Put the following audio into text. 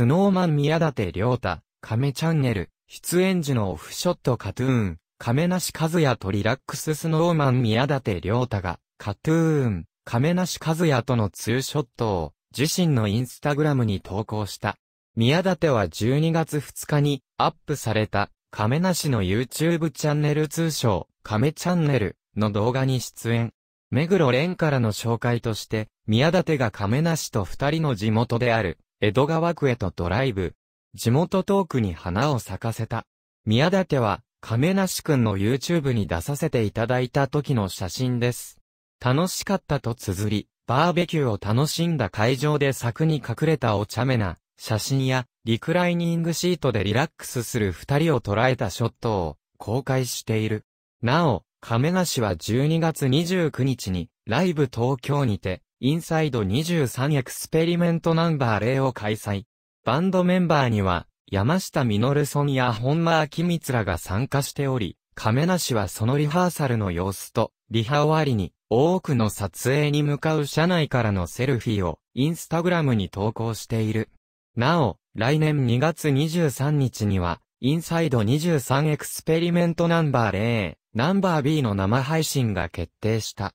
スノーマン宮舘良太、亀チャンネル、出演時のオフショットカトゥーン、亀梨和也とリラックススノーマン宮舘良太が、カトゥーン、亀梨和也とのツーショットを、自身のインスタグラムに投稿した。宮舘は12月2日に、アップされた、亀梨の YouTube チャンネル通称、亀チャンネルの動画に出演。目黒蓮からの紹介として、宮舘が亀梨と二人の地元である、江戸川区へとドライブ。地元トークに花を咲かせた。宮舘は、亀梨くんの YouTube に出させていただいた時の写真です。楽しかったと綴り、バーベキューを楽しんだ会場で柵に隠れたお茶目な写真や、リクライニングシートでリラックスする二人を捉えたショットを公開している。なお、亀梨は12月29日に、ライブ東京にて、インサイド23エクスペリメントナンバー0を開催。バンドメンバーには、山下実ソンや本間明光らが参加しており、亀梨はそのリハーサルの様子と、リハ終わりに、多くの撮影に向かう車内からのセルフィーを、インスタグラムに投稿している。なお、来年2月23日には、インサイド23エクスペリメントナンバー0、ナンバー B の生配信が決定した。